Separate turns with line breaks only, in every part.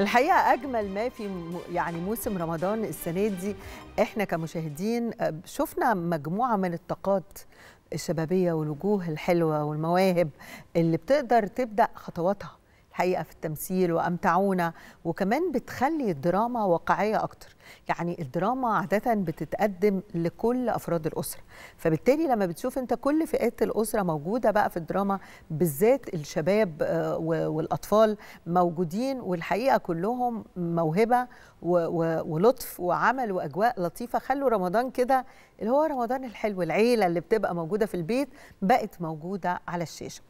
الحقيقه اجمل ما في يعني موسم رمضان السنه دي احنا كمشاهدين آه، شفنا مجموعه من الطاقات الشبابيه والوجوه الحلوه والمواهب اللي بتقدر تبدا خطواتها حقيقه في التمثيل وامتعونا وكمان بتخلي الدراما واقعيه اكتر يعني الدراما عاده بتتقدم لكل افراد الاسره فبالتالي لما بتشوف انت كل فئات الاسره موجوده بقى في الدراما بالذات الشباب آه، والاطفال موجودين والحقيقه كلهم موهبه ولطف وعمل واجواء لطيفه خلوا رمضان كده اللي هو رمضان الحلو العيله اللي بتبقى موجوده في البيت بقت موجوده على الشاشه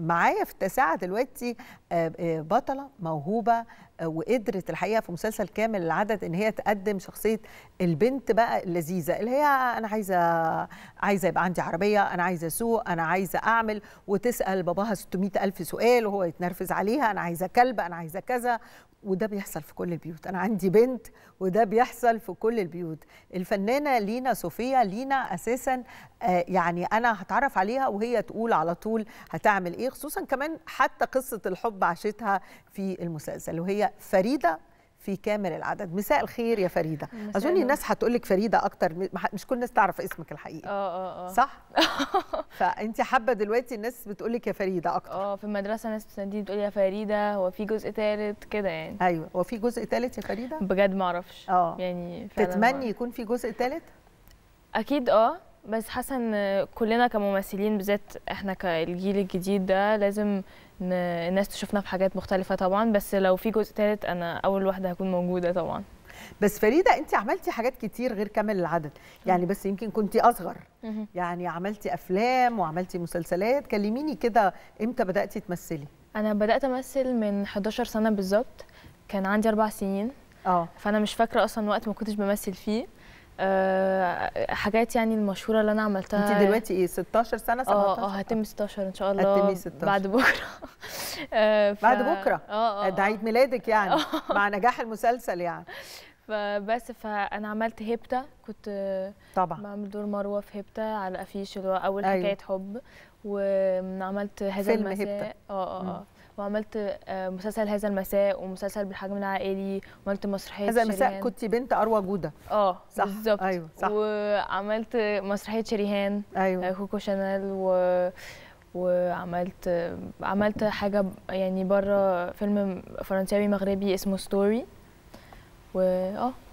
معايا في التاسعه دلوقتي آه، آه، بطله موهوبه آه، وقدرت الحقيقه في مسلسل كامل العدد ان هي تقدم شخصيه البنت بقى اللذيذه اللي هي انا عايزه عايزه يبقى عندي عربيه انا عايزه اسوق انا عايزه اعمل وتسال باباها 600 الف سؤال وهو يتنرفز عليها انا عايزه كلب انا عايزه كذا وده بيحصل في كل البيوت انا عندي بنت وده بيحصل في كل البيوت الفنانه لينا صوفيا لينا اساسا يعني انا هتعرف عليها وهي تقول على طول هتعمل ايه خصوصا كمان حتى قصه الحب عاشتها في المسلسل وهي فريده في كامل العدد مساء الخير يا فريده اظن الناس هتقول لك فريده اكتر مش كل الناس تعرف اسمك الحقيقي
اه اه, آه. صح فانت حابه دلوقتي الناس بتقول لك يا فريده اكتر اه في المدرسه ناس بتناديني بتقول يا فريده هو في جزء ثالث كده يعني
ايوه هو في جزء ثالث يا فريده بجد ما اعرفش اه يعني تتمني
يكون في جزء ثالث اكيد اه بس حاسه ان كلنا كممثلين بالذات احنا كالجيل الجديد ده لازم الناس تشوفنا في حاجات مختلفه طبعا بس لو في جزء ثالث انا اول واحده هكون موجوده طبعا بس فريده انت عملتي
حاجات كتير غير كامل العدد يعني بس يمكن كنت اصغر يعني عملتي افلام
وعملتي مسلسلات كلميني كده امتى بداتي تمثلي انا بدات امثل من 11 سنه بالظبط كان عندي اربع سنين اه فانا مش فاكره اصلا وقت ما كنتش بمثل فيه آه، حاجات يعني المشهوره اللي انا عملتها انت دلوقتي ايه 16 سنه 17 اه, آه، هتم 16 ان شاء الله هتم 16 بعد بكره آه، ف... بعد بكره
اه اه ده عيد ميلادك يعني مع نجاح المسلسل يعني
فبس فانا عملت هبته كنت طبعا بعمل دور مروه في هبته على افيش اللي هو اول أيوه. حكايه حب وعملت هذا فيلم المساء اه اه وعملت آه، مسلسل هذا المساء ومسلسل بالحجم العائلي وعملت مسرحيه هذا المساء كنت
بنت اروى جوده
اه صح بالظبط ايوه صح وعملت مسرحيه شريهان ايوه آه، كوكو شانيل و وعملت عملت حاجه يعني بره فيلم فرنساوي مغربي اسمه ستوري واه